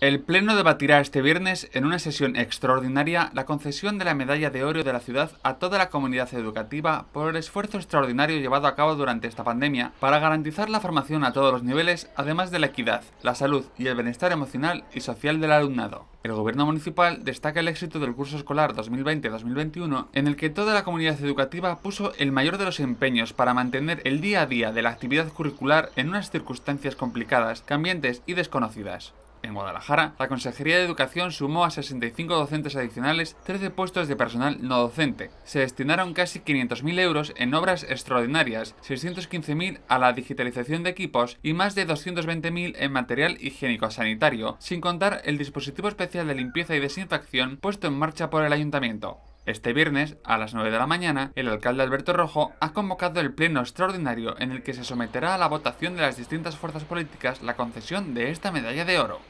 El Pleno debatirá este viernes en una sesión extraordinaria la concesión de la Medalla de Oro de la ciudad a toda la comunidad educativa por el esfuerzo extraordinario llevado a cabo durante esta pandemia para garantizar la formación a todos los niveles, además de la equidad, la salud y el bienestar emocional y social del alumnado. El Gobierno Municipal destaca el éxito del curso escolar 2020-2021 en el que toda la comunidad educativa puso el mayor de los empeños para mantener el día a día de la actividad curricular en unas circunstancias complicadas, cambiantes y desconocidas. En Guadalajara, la Consejería de Educación sumó a 65 docentes adicionales 13 puestos de personal no docente. Se destinaron casi 500.000 euros en obras extraordinarias, 615.000 a la digitalización de equipos y más de 220.000 en material higiénico-sanitario, sin contar el dispositivo especial de limpieza y desinfección puesto en marcha por el ayuntamiento. Este viernes, a las 9 de la mañana, el alcalde Alberto Rojo ha convocado el pleno extraordinario en el que se someterá a la votación de las distintas fuerzas políticas la concesión de esta medalla de oro.